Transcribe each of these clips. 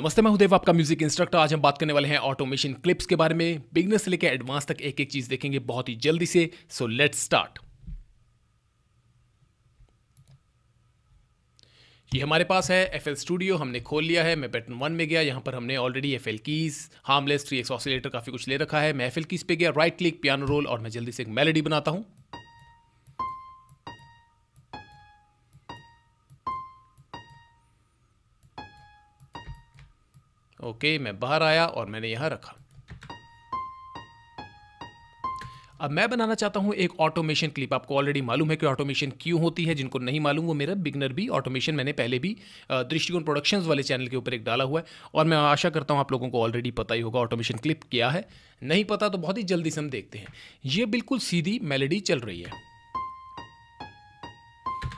नमस्ते मैं हूदेव आपका म्यूजिक इंस्ट्रक्टर आज हम बात करने वाले हैं ऑटोमेशन क्लिप्स के बारे में बिगनर से लेकर एडवांस तक एक एक चीज देखेंगे बहुत ही जल्दी से सो लेट स्टार्ट ये हमारे पास है एफ एल स्टूडियो हमने खोल लिया है मैं बैटन वन में गया यहाँ पर हमने already F L keys harmless three X oscillator काफ़ी कुछ ले रखा है मैं एफ एल कीज़ पे गया राइट क्लिक पियानो रोल और मैं जल्दी से एक मेलोडी बनाता हूँ ओके मैं बाहर आया और मैंने यहाँ रखा अब मैं बनाना चाहता हूँ एक ऑटोमेशन क्लिप आपको ऑलरेडी मालूम है कि ऑटोमेशन क्यों होती है जिनको नहीं मालूम वो मेरा बिगनर भी ऑटोमेशन मैंने पहले भी दृष्टिकोण प्रोडक्शंस वाले चैनल के ऊपर एक डाला हुआ है और मैं आशा करता हूँ आप लोगों को ऑलरेडी पता ही होगा ऑटोमेशन क्लिप क्या है नहीं पता तो बहुत ही जल्दी से हम देखते हैं ये बिल्कुल सीधी मेलेडी चल रही है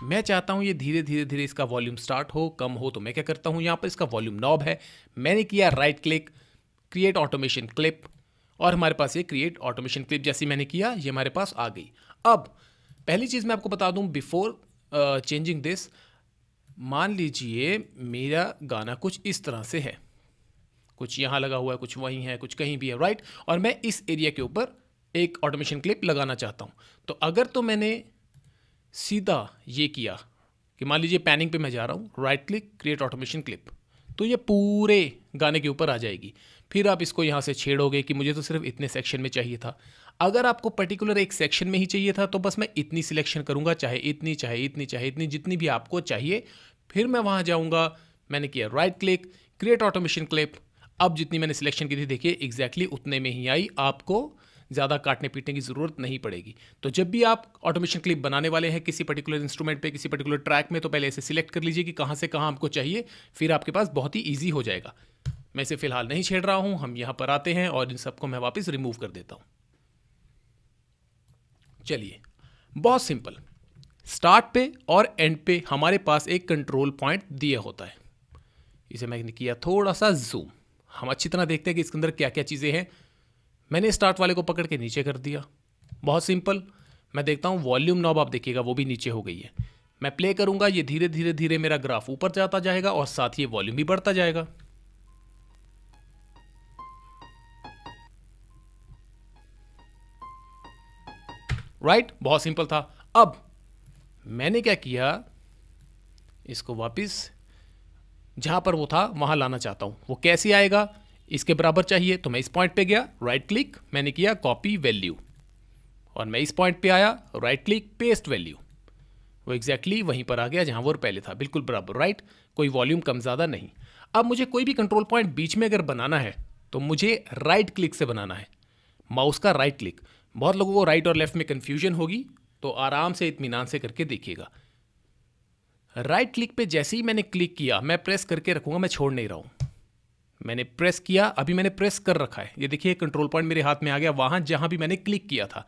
मैं चाहता हूँ ये धीरे धीरे धीरे इसका वॉल्यूम स्टार्ट हो कम हो तो मैं क्या करता हूँ यहाँ पर इसका वॉल्यूम नॉब है मैंने किया right click create automation clip और हमारे पास ये क्रिएट ऑटोमेशन क्लिप जैसी मैंने किया ये हमारे पास आ गई अब पहली चीज़ मैं आपको बता दूँ बिफोर चेंजिंग दिस मान लीजिए मेरा गाना कुछ इस तरह से है कुछ यहाँ लगा हुआ है कुछ वहीं है कुछ कहीं भी है राइट और मैं इस एरिया के ऊपर एक ऑटोमेशन क्लिप लगाना चाहता हूँ तो अगर तो मैंने सीधा ये किया कि मान लीजिए पैनिंग पे मैं जा रहा हूँ right click create automation clip तो ये पूरे गाने के ऊपर आ जाएगी फिर आप इसको यहाँ से छेड़ोगे कि मुझे तो सिर्फ इतने सेक्शन में चाहिए था अगर आपको पर्टिकुलर एक सेक्शन में ही चाहिए था तो बस मैं इतनी सिलेक्शन करूँगा चाहे इतनी चाहे इतनी चाहे इतनी जितनी भी आपको चाहिए फिर मैं वहाँ जाऊँगा मैंने किया right click create automation clip अब जितनी मैंने सिलेक्शन की थी देखिए एग्जैक्टली exactly उतने में ही आई आपको ज़्यादा काटने पीटने की ज़रूरत नहीं पड़ेगी तो जब भी आप ऑटोमेशन क्लिप बनाने वाले हैं किसी पर्टिकुलर इंस्ट्रूमेंट पे किसी पर्टिकुलर ट्रैक में तो पहले इसे सिलेक्ट कर लीजिए कि कहाँ से कहाँ आपको चाहिए फिर आपके पास बहुत ही ईजी हो जाएगा मैं इसे फ़िलहाल नहीं छेड़ रहा हूँ हम यहाँ पर आते हैं और इन सबको मैं वापस रिमूव कर देता हूँ चलिए बहुत सिंपल स्टार्ट पे और एंड पे हमारे पास एक कंट्रोल पॉइंट दिया होता है इसे मैंने किया थोड़ा सा जूम हम अच्छी तरह देखते हैं कि इसके अंदर क्या क्या चीज़ें हैं मैंने स्टार्ट वाले को पकड़ के नीचे कर दिया बहुत सिंपल मैं देखता हूँ वॉल्यूम नॉब आप देखिएगा वो भी नीचे हो गई है मैं प्ले करूँगा ये धीरे धीरे धीरे मेरा ग्राफ ऊपर जाता जाएगा और साथ ही वॉल्यूम भी बढ़ता जाएगा राइट right? बहुत सिंपल था अब मैंने क्या किया इसको वापस जहां पर वो था वहां लाना चाहता हूं वो कैसे आएगा इसके बराबर चाहिए तो मैं इस पॉइंट पे गया राइट क्लिक मैंने किया कॉपी वैल्यू और मैं इस पॉइंट पे आया राइट क्लिक पेस्ट वैल्यू वो एग्जैक्टली exactly वहीं पर आ गया जहां वो पहले था बिल्कुल बराबर राइट कोई वॉल्यूम कम ज़्यादा नहीं अब मुझे कोई भी कंट्रोल पॉइंट बीच में अगर बनाना है तो मुझे राइट क्लिक से बनाना है माउस का राइट क्लिक बहुत लोगों को राइट और लेफ्ट में कन्फ्यूजन होगी तो आराम से इतमान से करके देखिएगा राइट क्लिक पे जैसे ही मैंने क्लिक किया मैं प्रेस करके रखूँगा मैं छोड़ नहीं रहा हूँ मैंने प्रेस किया अभी मैंने प्रेस कर रखा है ये देखिए कंट्रोल पॉइंट मेरे हाथ में आ गया वहाँ जहाँ भी मैंने क्लिक किया था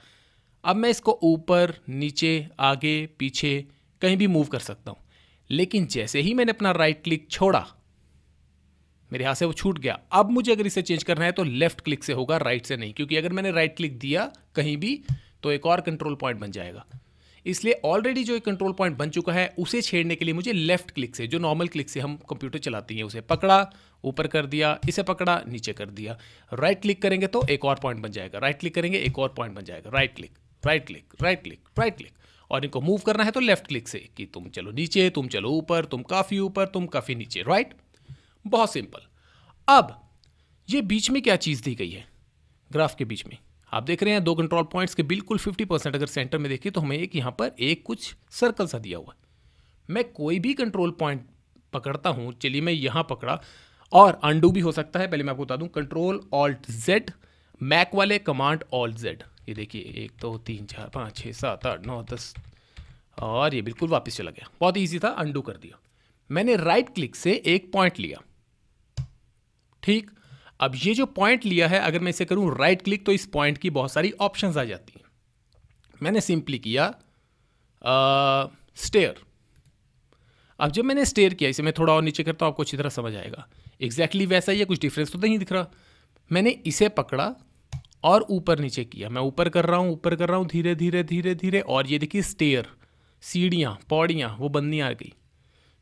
अब मैं इसको ऊपर नीचे आगे पीछे कहीं भी मूव कर सकता हूँ लेकिन जैसे ही मैंने अपना राइट क्लिक छोड़ा मेरे हाथ से वो छूट गया अब मुझे अगर इसे चेंज करना है तो लेफ्ट क्लिक से होगा राइट से नहीं क्योंकि अगर मैंने राइट क्लिक दिया कहीं भी तो एक और कंट्रोल पॉइंट बन जाएगा इसलिए ऑलरेडी जो एक कंट्रोल पॉइंट बन चुका है उसे छेड़ने के लिए मुझे लेफ्ट क्लिक से जो नॉर्मल क्लिक से हम कंप्यूटर चलाते हैं उसे पकड़ा ऊपर कर दिया इसे पकड़ा नीचे कर दिया राइट right क्लिक करेंगे तो एक और पॉइंट बन जाएगा राइट right क्लिक करेंगे एक और पॉइंट बन जाएगा right click right click right click right click और इनको मूव करना है तो लेफ्ट क्लिक से कि तुम चलो नीचे तुम चलो ऊपर तुम काफ़ी ऊपर तुम काफ़ी नीचे राइट बहुत सिंपल अब ये बीच में क्या चीज़ दी गई है ग्राफ के बीच में आप देख रहे हैं दो कंट्रोल पॉइंट्स के बिल्कुल 50 परसेंट अगर सेंटर में देखिए तो हमें एक यहाँ पर एक कुछ सर्कल सा दिया हुआ है मैं कोई भी कंट्रोल पॉइंट पकड़ता हूँ चलिए मैं यहाँ पकड़ा और अंडू भी हो सकता है पहले मैं आपको बता दूँ कंट्रोल ऑल्ट जेड मैक वाले कमांड ऑल्ट जेड ये देखिए एक दो तो, तीन चार पाँच छः सात आठ नौ दस और ये बिल्कुल वापस चला गया बहुत ईजी था अंडू कर दिया मैंने राइट क्लिक से एक पॉइंट लिया ठीक अब ये जो पॉइंट लिया है अगर मैं इसे करूं राइट क्लिक तो इस पॉइंट की बहुत सारी ऑप्शंस आ जाती हैं मैंने सिंपली किया स्टेयर अब जब मैंने स्टेयर किया इसे मैं थोड़ा और नीचे करता हूँ आपको अच्छी तरह समझ आएगा एग्जैक्टली exactly वैसा ही है कुछ डिफरेंस तो नहीं दिख रहा मैंने इसे पकड़ा और ऊपर नीचे किया मैं ऊपर कर रहा हूँ ऊपर कर रहा हूँ धीरे धीरे धीरे धीरे और ये देखिए स्टेयर सीढ़ियाँ पौड़ियाँ वो बननी आ गई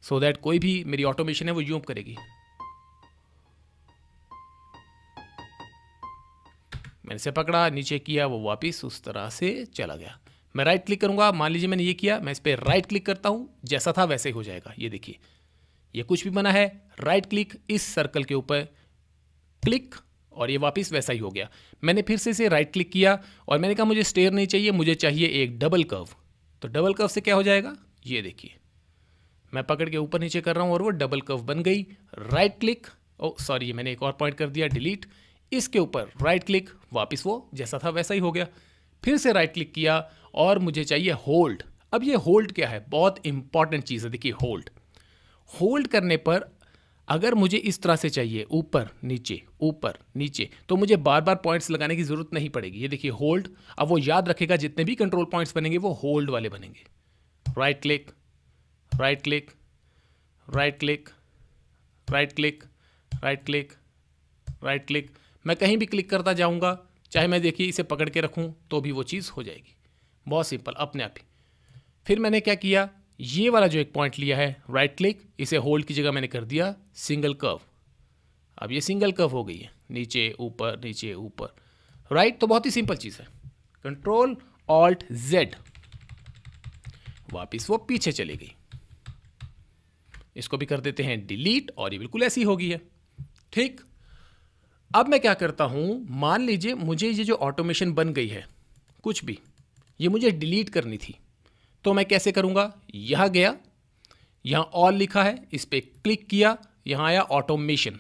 सो so दैट कोई भी मेरी ऑटोमेशन है वो यूम करेगी मैंने इसे पकड़ा नीचे किया वो वापस उस तरह से चला गया मैं राइट क्लिक करूँगा मान लीजिए मैंने ये किया मैं इस पर राइट क्लिक करता हूँ जैसा था वैसे ही हो जाएगा ये देखिए ये कुछ भी बना है राइट क्लिक इस सर्कल के ऊपर क्लिक और ये वापस वैसा ही हो गया मैंने फिर से इसे राइट क्लिक किया और मैंने कहा मुझे स्टेयर नहीं चाहिए मुझे चाहिए एक डबल कर्व तो डबल कर्व से क्या हो जाएगा ये देखिए मैं पकड़ के ऊपर नीचे कर रहा हूँ और वो डबल कर्व बन गई राइट क्लिक ओ सॉरी मैंने एक और पॉइंट कर दिया डिलीट इसके ऊपर राइट क्लिक वापस वो जैसा था वैसा ही हो गया फिर से राइट क्लिक किया और मुझे चाहिए होल्ड अब ये होल्ड क्या है बहुत इंपॉर्टेंट चीज़ है देखिए होल्ड होल्ड करने पर अगर मुझे इस तरह से चाहिए ऊपर नीचे ऊपर नीचे तो मुझे बार बार पॉइंट्स लगाने की ज़रूरत नहीं पड़ेगी ये देखिए होल्ड अब वो याद रखेगा जितने भी कंट्रोल पॉइंट्स बनेंगे वो होल्ड वाले बनेंगे right click right click right click right click right click right click मैं कहीं भी क्लिक करता जाऊँगा चाहे मैं देखिए इसे पकड़ के रखूँ तो भी वो चीज़ हो जाएगी बहुत सिंपल अपने आप ही फिर मैंने क्या किया ये वाला जो एक पॉइंट लिया है राइट क्लिक इसे होल्ड की जगह मैंने कर दिया सिंगल कर्व अब ये सिंगल कर्व हो गई है नीचे ऊपर नीचे ऊपर राइट तो बहुत ही सिंपल चीज़ है कंट्रोल ऑल्ट जेड वापस वो पीछे चली गई इसको भी कर देते हैं डिलीट और ये बिल्कुल ऐसी होगी है ठीक अब मैं क्या करता हूँ मान लीजिए मुझे ये जो ऑटोमेशन बन गई है कुछ भी ये मुझे डिलीट करनी थी तो मैं कैसे करूँगा यह गया यहाँ ऑल लिखा है इस पर क्लिक किया यहाँ आया ऑटोमेशन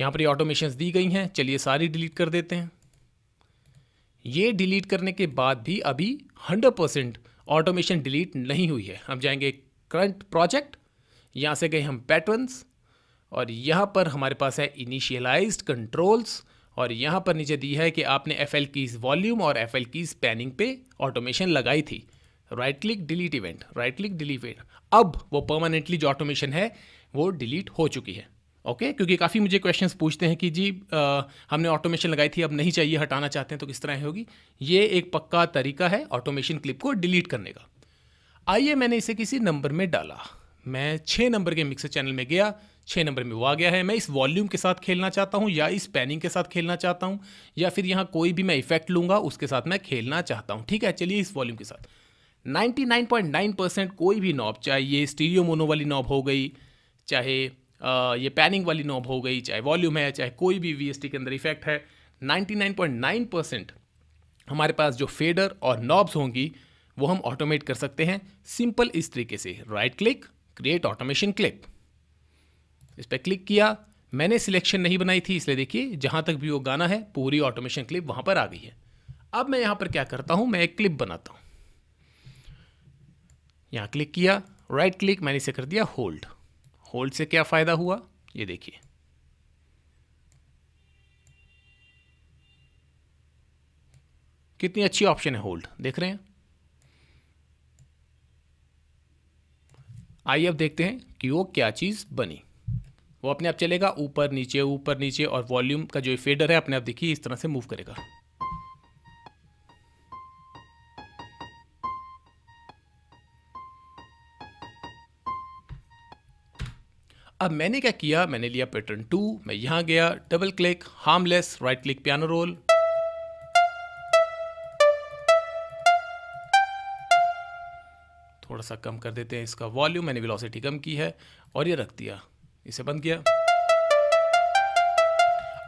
यहाँ पर ये ऑटोमेशन दी गई हैं चलिए सारी डिलीट कर देते हैं ये डिलीट करने के बाद भी अभी 100 परसेंट ऑटोमेशन डिलीट नहीं हुई है हम जाएंगे करंट प्रोजेक्ट यहाँ से गए हम पैटर्न्स और यहाँ पर हमारे पास है इनिशियलाइज कंट्रोल्स और यहाँ पर नीचे दी है कि आपने एफ एल कीज वॉल्यूम और एफ एल कीज पैनिंग पे ऑटोमेशन लगाई थी right click delete event right click delete event अब वो परमानेंटली जो ऑटोमेशन है वो डिलीट हो चुकी है ओके okay? क्योंकि काफ़ी मुझे क्वेश्चन पूछते हैं कि जी आ, हमने ऑटोमेशन लगाई थी अब नहीं चाहिए हटाना चाहते हैं तो किस तरह होगी ये एक पक्का तरीका है ऑटोमेशन क्लिप को डिलीट करने का आइए मैंने इसे किसी नंबर में डाला मैं छः नंबर के मिक्सर चैनल में गया छः नंबर में वो आ गया है मैं इस वॉल्यूम के साथ खेलना चाहता हूँ या इस पैनिंग के साथ खेलना चाहता हूँ या फिर यहाँ कोई भी मैं इफेक्ट लूँगा उसके साथ मैं खेलना चाहता हूँ ठीक है चलिए इस वॉल्यूम के साथ 99.9 परसेंट कोई भी नॉब ये स्टीरियो मोनो वाली नॉब हो गई चाहे आ, ये पैनिंग वाली नॉब हो गई चाहे वॉल्यूम है चाहे कोई भी वी के अंदर इफेक्ट है नाइन्टी परसेंट हमारे पास जो फेडर और नॉब्स होंगी वो हम ऑटोमेट कर सकते हैं सिंपल इस तरीके से right click create automation click इस पर क्लिक किया मैंने सिलेक्शन नहीं बनाई थी इसलिए देखिए जहाँ तक भी वो गाना है पूरी ऑटोमेशन क्लिप वहाँ पर आ गई है अब मैं यहाँ पर क्या करता हूँ मैं एक क्लिप बनाता हूँ यहाँ क्लिक किया राइट क्लिक मैंने इसे कर दिया होल्ड होल्ड से क्या फ़ायदा हुआ ये देखिए कितनी अच्छी ऑप्शन है होल्ड देख रहे हैं आइए अब देखते हैं कि वो क्या चीज़ बनी वो अपने आप चलेगा ऊपर नीचे ऊपर नीचे और वॉल्यूम का जो फेडर है अपने आप देखिए इस तरह से मूव करेगा अब मैंने क्या किया मैंने लिया पैटर्न टू मैं यहां गया double click Harmless right click piano roll थोड़ा सा कम कर देते हैं इसका वॉल्यूम मैंने वेलोसिटी कम की है और ये रख दिया इसे बंद किया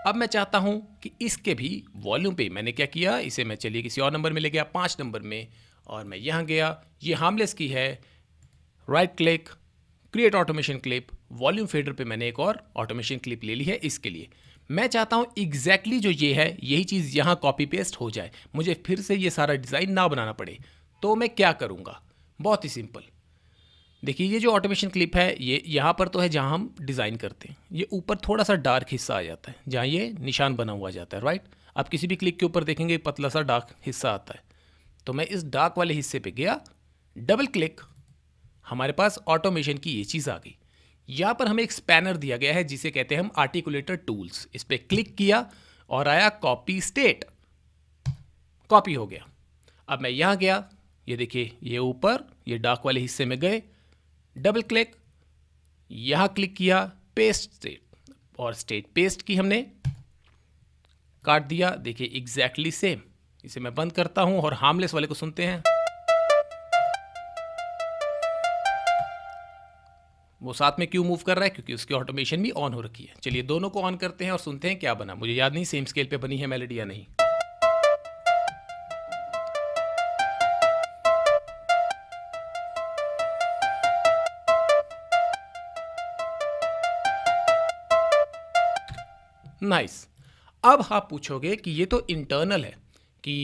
अब मैं चाहता हूं कि इसके भी वॉल्यूम पे मैंने क्या किया इसे मैं चलिए किसी और नंबर में ले गया पांच नंबर में और मैं यहां गया ये हार्मलेस की है right click create automation clip volume fader पे मैंने एक और ऑटोमेशन क्लिप ले ली है इसके लिए मैं चाहता हूं एग्जैक्टली exactly जो ये है यही चीज़ यहां कॉपी पेस्ट हो जाए मुझे फिर से ये सारा डिज़ाइन ना बनाना पड़े तो मैं क्या करूँगा बहुत ही सिंपल देखिए ये जो ऑटोमेशन क्लिप है ये यहाँ पर तो है जहाँ हम डिज़ाइन करते हैं ये ऊपर थोड़ा सा डार्क हिस्सा आ जाता है जहाँ ये निशान बना हुआ जाता है राइट आप किसी भी क्लिक के ऊपर देखेंगे पतला सा डार्क हिस्सा आता है तो मैं इस डार्क वाले हिस्से पे गया डबल क्लिक हमारे पास ऑटोमेशन की ये चीज़ आ गई यहाँ पर हमें एक स्पैनर दिया गया है जिसे कहते हैं हम आर्टिकुलेटर टूल्स इस पर क्लिक किया और आया कॉपी स्टेट कॉपी हो गया अब मैं यहाँ गया ये देखिए ये ऊपर ये डार्क वाले हिस्से में गए डबल क्लिक यहां क्लिक किया पेस्ट स्टेट और स्टेट पेस्ट की हमने काट दिया देखिए एग्जैक्टली सेम इसे मैं बंद करता हूं और हार्मलेस वाले को सुनते हैं वो साथ में क्यों मूव कर रहा है क्योंकि उसकी ऑटोमेशन भी ऑन हो रखी है चलिए दोनों को ऑन करते हैं और सुनते हैं क्या बना मुझे याद नहीं सेम स्केल पे बनी है मेलेडी या नहीं नाइस अब आप हाँ पूछोगे कि ये तो इंटरनल है कि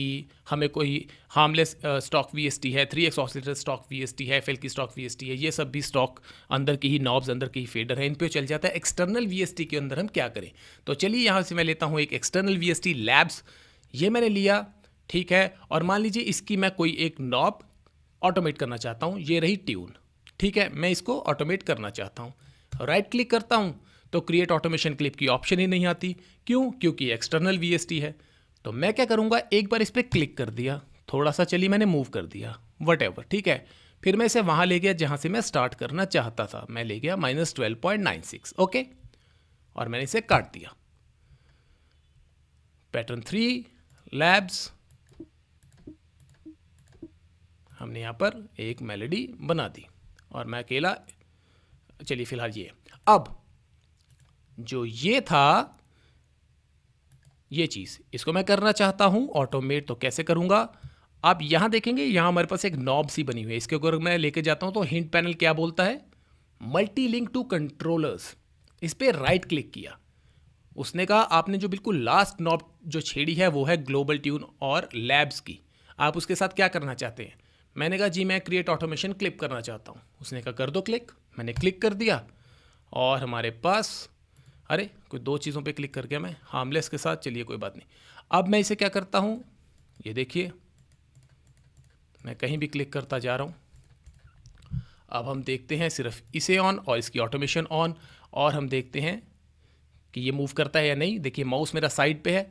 हमें कोई हार्मलेस स्टॉक वी है three x oscillator stock V है फेल्की स्टॉक वी है ये सब भी स्टॉक अंदर की ही नॉब्स अंदर की ही फेडर है इन पे चल जाता है एक्सटर्नल वी के अंदर हम क्या करें तो चलिए यहाँ से मैं लेता हूँ एक एक्सटर्नल वी लैब्स ये मैंने लिया ठीक है और मान लीजिए इसकी मैं कोई एक नॉब ऑटोमेट करना चाहता हूँ ये रही ट्यून ठीक है मैं इसको ऑटोमेट करना चाहता हूँ राइट क्लिक करता हूँ तो क्रिएट ऑटोमेशन क्लिप की ऑप्शन ही नहीं आती क्यों क्योंकि एक्सटर्नल वी है तो मैं क्या करूँगा एक बार इस पर क्लिक कर दिया थोड़ा सा चलिए मैंने मूव कर दिया वट ठीक है फिर मैं इसे वहाँ ले गया जहाँ से मैं स्टार्ट करना चाहता था मैं ले गया minus twelve point nine six okay और मैंने इसे काट दिया पैटर्न थ्री लैब्स हमने यहाँ पर एक मेलोडी बना दी और मैं अकेला चलिए फिलहाल ये अब जो ये था ये चीज़ इसको मैं करना चाहता हूं ऑटोमेट तो कैसे करूंगा आप यहां देखेंगे यहां हमारे पास एक नॉब सी बनी हुई है इसके ऊपर मैं लेके जाता हूं तो हिंट पैनल क्या बोलता है मल्टी लिंक टू कंट्रोलर्स इस पर राइट क्लिक किया उसने कहा आपने जो बिल्कुल लास्ट नॉब जो छेड़ी है वो है ग्लोबल ट्यून और लैब्स की आप उसके साथ क्या करना चाहते हैं मैंने कहा जी मैं क्रिएट ऑटोमेशन क्लिक करना चाहता हूँ उसने कहा कर दो क्लिक मैंने क्लिक कर दिया और हमारे पास अरे कोई दो चीज़ों पे क्लिक कर गया मैं हार्मलेस के साथ चलिए कोई बात नहीं अब मैं इसे क्या करता हूँ ये देखिए मैं कहीं भी क्लिक करता जा रहा हूँ अब हम देखते हैं सिर्फ इसे ऑन और इसकी ऑटोमेशन ऑन और हम देखते हैं कि ये मूव करता है या नहीं देखिए माउस मेरा साइड पे है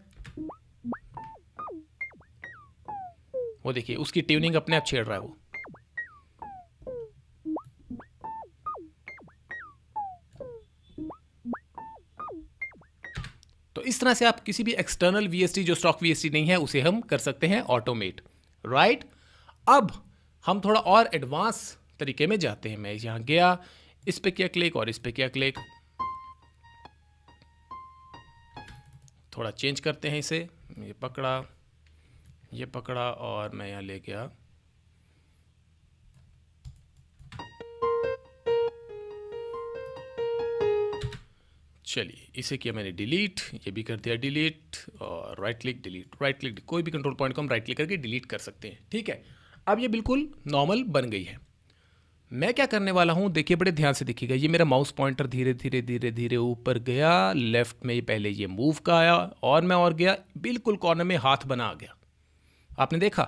वो देखिए उसकी ट्यूनिंग अपने आप छेड़ रहा है वो तो इस तरह से आप किसी भी एक्सटर्नल वीएसटी जो स्टॉक वीएसटी नहीं है उसे हम कर सकते हैं ऑटोमेट राइट अब हम थोड़ा और एडवांस तरीके में जाते हैं मैं यहां गया इस पर किया क्लिक और इस पर किया क्लिक थोड़ा चेंज करते हैं इसे ये पकड़ा ये पकड़ा और मैं यहाँ ले गया चलिए इसे किया मैंने डिलीट ये भी कर दिया डिलीट और right click delete right click कोई भी कंट्रोल पॉइंट को हम राइट क्लिक करके डिलीट कर सकते हैं ठीक है अब ये बिल्कुल नॉर्मल बन गई है मैं क्या करने वाला हूँ देखिए बड़े ध्यान से देखिएगा ये मेरा माउस पॉइंटर धीरे धीरे धीरे धीरे ऊपर गया लेफ्ट में पहले ये मूव का आया और मैं और गया बिल्कुल कॉर्नर में हाथ बना आ गया आपने देखा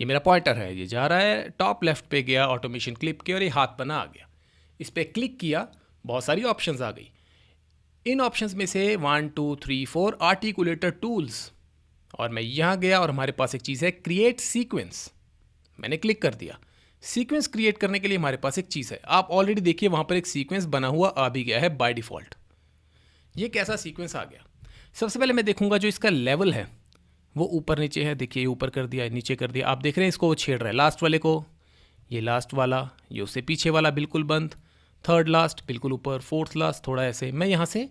ये मेरा पॉइंटर है ये जा रहा है टॉप लेफ्ट पे गया ऑटोमेशन क्लिप के और ये हाथ बना आ गया इस पर क्लिक किया बहुत सारी ऑप्शंस आ गई इन ऑप्शंस में से one two three four articulator tools और मैं यहाँ गया और हमारे पास एक चीज़ है क्रिएट सीक्वेंस मैंने क्लिक कर दिया सीक्वेंस क्रिएट करने के लिए हमारे पास एक चीज़ है आप ऑलरेडी देखिए वहाँ पर एक सीक्वेंस बना हुआ आ भी गया है बाय डिफ़ॉल्ट ये कैसा सीक्वेंस आ गया सबसे पहले मैं देखूंगा जो इसका लेवल है वो ऊपर नीचे है देखिए ये ऊपर कर दिया नीचे कर दिया आप देख रहे हैं इसको वो छेड़ रहा है लास्ट वाले को ये लास्ट वाला ये उससे पीछे वाला बिल्कुल बंद थर्ड लास्ट बिल्कुल ऊपर फोर्थ लास्ट थोड़ा ऐसे मैं यहाँ से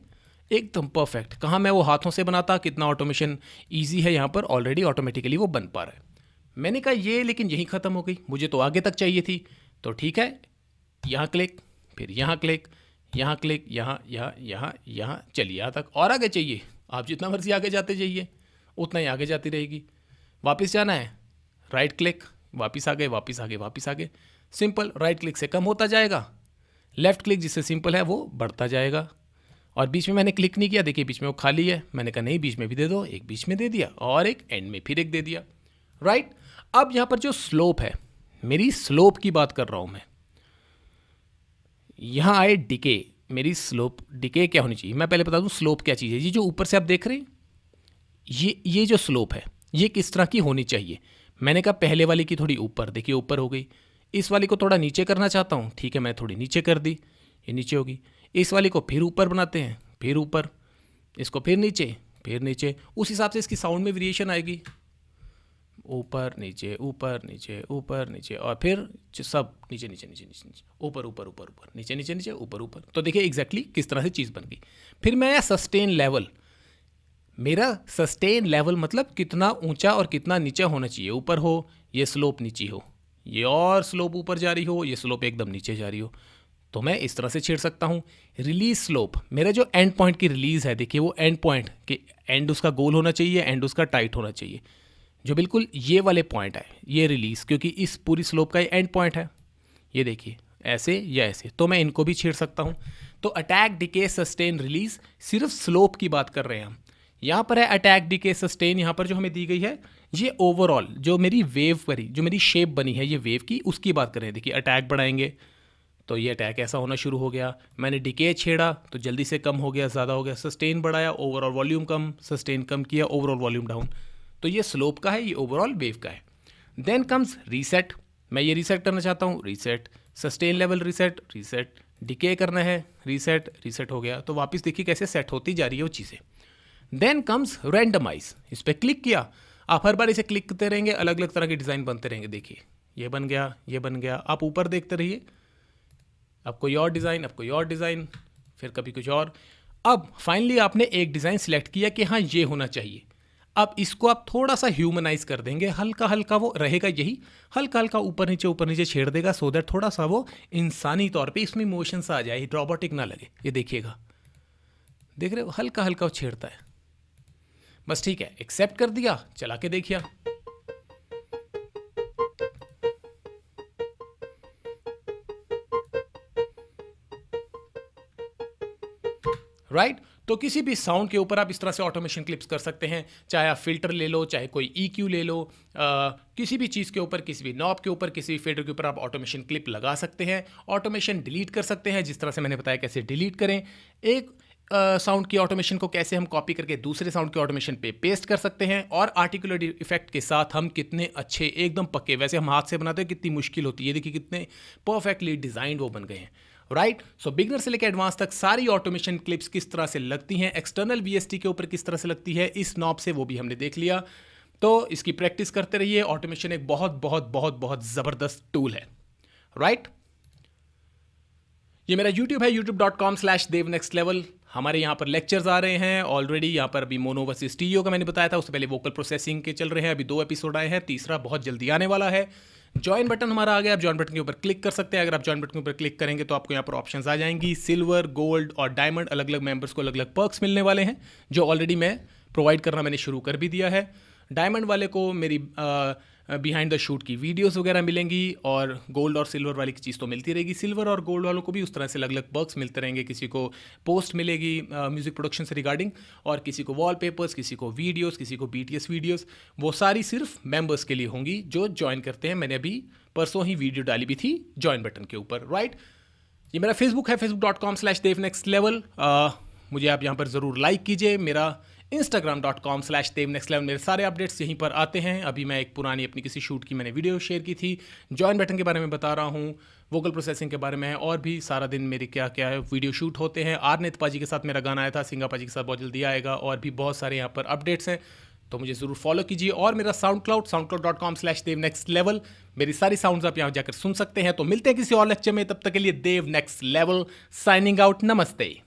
एकदम परफेक्ट कहाँ मैं वो हाथों से बनाता कितना ऑटोमेशन ईजी है यहाँ पर ऑलरेडी ऑटोमेटिकली वो बन पा रहा है मैंने कहा ये लेकिन यहीं ख़त्म हो गई मुझे तो आगे तक चाहिए थी तो ठीक है यहाँ क्लिक फिर यहाँ क्लिक यहाँ क्लिक यहाँ यहाँ यहाँ यहाँ चलिए यहाँ तक और आगे चाहिए आप जितना मर्जी आगे जाते जाइए उतना ही आगे जाती रहेगी वापस जाना है राइट क्लिक वापस आ गए वापस आ गए वापस आ गए सिंपल राइट क्लिक से कम होता जाएगा लेफ्ट क्लिक जिससे सिंपल है वो बढ़ता जाएगा और बीच में मैंने क्लिक नहीं किया देखिए बीच में वो खाली है मैंने कहा नहीं बीच में भी दे दो एक बीच में दे दिया और एक एंड में फिर एक दे दिया राइट अब यहाँ पर जो स्लोप है मेरी स्लोप की बात कर रहा हूँ मैं यहाँ आए डिके मेरी स्लोप डिके क्या होनी चाहिए मैं पहले बता दूँ स्लोप क्या चीज़ है ये जो ऊपर से आप देख रहे हैं ये ये जो स्लोप है ये किस तरह की होनी चाहिए मैंने कहा पहले वाले की थोड़ी ऊपर देखिए ऊपर हो गई इस वाली को थोड़ा नीचे करना चाहता हूँ ठीक है मैं थोड़ी नीचे कर दी ये नीचे होगी इस वाली को फिर ऊपर बनाते हैं फिर ऊपर इसको फिर नीचे फिर नीचे उस हिसाब से इसकी साउंड में वेरिएशन आएगी ऊपर नीचे ऊपर नीचे ऊपर नीचे और फिर सब नीचे नीचे नीचे नीचे नीचे ऊपर ऊपर ऊपर ऊपर नीचे नीचे नीचे ऊपर ऊपर तो देखिए एग्जैक्टली किस तरह से चीज़ बन गई फिर मैं सस्टेन लेवल मेरा सस्टेन लेवल मतलब कितना ऊंचा और कितना नीचा होना चाहिए ऊपर हो ये स्लोप नीचे हो ये और स्लोप ऊपर जा रही हो ये स्लोप एकदम नीचे जा रही हो तो मैं इस तरह से छेड़ सकता हूँ रिलीज स्लोप मेरा जो एंड पॉइंट की रिलीज़ है देखिए वो एंड पॉइंट कि एंड उसका गोल होना चाहिए एंड उसका टाइट होना चाहिए जो बिल्कुल ये वाले पॉइंट है ये रिलीज़ क्योंकि इस पूरी स्लोप का ये एंड पॉइंट है ये देखिए ऐसे या ऐसे तो मैं इनको भी छेड़ सकता हूँ तो अटैक डिके सस्टेन रिलीज सिर्फ स्लोप की बात कर रहे हैं हम यहाँ पर है अटैक डिके सस्टेन यहाँ पर जो हमें दी गई है ये ओवरऑल जो मेरी वेव करी जो मेरी शेप बनी है ये वेव की उसकी बात करें देखिए अटैक बढ़ाएंगे तो ये अटैक ऐसा होना शुरू हो गया मैंने डिके छेड़ा तो जल्दी से कम हो गया ज़्यादा हो गया सस्टेन बढ़ाया ओवरऑल वॉल्यूम कम सस्टेन कम किया ओवरऑल वॉल्यूम डाउन तो ये स्लोप का है ये ओवरऑल वेव का है देन कम्स रीसेट मैं ये रीसेट करना चाहता हूँ reset sustain level reset reset decay करना है रीसेट रीसेट हो गया तो वापस देखिए कैसे सेट होती जा रही है वो चीज़ें देन कम्स रैंडमाइज इस पर क्लिक किया आप हर बार इसे क्लिक करते रहेंगे अलग अलग तरह के डिज़ाइन बनते रहेंगे देखिए ये बन गया ये बन गया आप ऊपर देखते रहिए अब कोई और डिज़ाइन अब कोई और डिज़ाइन फिर कभी कुछ और अब फाइनली आपने एक डिज़ाइन सेलेक्ट किया कि हाँ ये होना चाहिए अब इसको आप थोड़ा सा ह्यूमनाइज कर देंगे हल्का हल्का वो रहेगा यही हल्का हल्का ऊपर नीचे ऊपर नीचे छेड़ देगा सो दैट थोड़ा सा वो इंसानी तौर पे इसमें इमोशंस आ जाए रोबोटिक ना लगे ये देखिएगा देख रहे हो हल्का हल्का वो छेड़ता है बस ठीक है एक्सेप्ट कर दिया चला के देखिया राइट right? तो किसी भी साउंड के ऊपर आप इस तरह से ऑटोमेशन क्लिप्स कर सकते हैं चाहे आप फिल्टर ले लो चाहे कोई ई e ले लो आ, किसी भी चीज़ के ऊपर किसी भी नॉब के ऊपर किसी भी फिल्टर के ऊपर आप ऑटोमेशन क्लिप लगा सकते हैं ऑटोमेशन डिलीट कर सकते हैं जिस तरह से मैंने बताया कैसे डिलीट करें एक साउंड की ऑटोमेशन को कैसे हम कॉपी करके दूसरे साउंड के ऑटोमेशन पे पेस्ट कर सकते हैं और आर्टिकुलर इफेक्ट के साथ हम कितने अच्छे एकदम पक्के वैसे हम हाथ से बनाते हैं कितनी मुश्किल होती है देखिए कितने परफेक्टली डिजाइंड वो बन गए हैं राइट सो बिगनर से लेकर एडवांस तक सारी ऑटोमेशन क्लिप्स किस तरह से लगती हैं एक्सटर्नल वीएसटी के ऊपर किस तरह से लगती है इस नॉब से वो भी हमने देख लिया तो इसकी प्रैक्टिस करते रहिए ऑटोमेशन एक बहुत बहुत बहुत बहुत ज़बरदस्त टूल है राइट right? ये मेरा यूट्यूब है YouTube dot com slash Dev next level हमारे यहाँ पर लेक्चर्स आ रहे हैं ऑलरेडी यहाँ पर अभी मोनो वर्सेस स्टीरियो का मैंने बताया था उससे पहले वोकल प्रोसेसिंग के चल रहे हैं अभी दो एपिसोड आए हैं तीसरा बहुत जल्दी आने वाला है ज्वाइन बटन हमारा आ गया आप ज्वाइन बटन के ऊपर क्लिक कर सकते हैं अगर आप ज्वाइन बटन के ऊपर क्लिक करेंगे तो आपको यहाँ पर ऑप्शन आ जाएंगी सिल्वर गोल्ड और डायमंड अलग अलग मेंबर्स को अलग अलग पर्क्स मिलने वाले हैं जो ऑलरेडी मैं प्रोवाइड करना मैंने शुरू कर भी दिया है डायमंड वाले को मेरी बिहाइंड द शूट की वीडियोस वगैरह मिलेंगी और गोल्ड और सिल्वर वाली की चीज़ तो मिलती रहेगी सिल्वर और गोल्ड वालों को भी उस तरह से अलग अलग बर्क्स मिलते रहेंगे किसी को पोस्ट मिलेगी म्यूज़िक प्रोडक्शन से रिगार्डिंग और किसी को वॉलपेपर्स किसी को वीडियोस किसी को बीटीएस वीडियोस वो सारी सिर्फ मेंबर्स के लिए होंगी जो ज्वाइन करते हैं मैंने अभी परसों ही वीडियो डाली भी थी ज्वाइन बटन के ऊपर राइट ये मेरा फेसबुक है Facebook dot com slash Dev next level मुझे आप यहाँ पर ज़रूर लाइक कीजिए मेरा Instagram dot com slash Dev next level मेरे सारे अपडेट्स यहीं पर आते हैं अभी मैं एक पुरानी अपनी किसी शूट की मैंने वीडियो शेयर की थी जॉइन बटन के बारे में बता रहा हूँ वोकल प्रोसेसिंग के बारे में है और भी सारा दिन मेरे क्या क्या है वीडियो शूट होते हैं आर नेतपाजी के साथ मेरा गाना आया था सिंगा पाजी के साथ बहुत जल्दी आएगा और भी बहुत सारे यहाँ पर अपडेट्स हैं तो मुझे ज़रूर फॉलो कीजिए और मेरा SoundCloud SoundCloud dot com slash Dev next level मेरी सारी साउंडस आप यहाँ जाकर सुन सकते हैं तो मिलते हैं किसी और लेक्चर में तब तक के लिए Dev next level signing out नमस्ते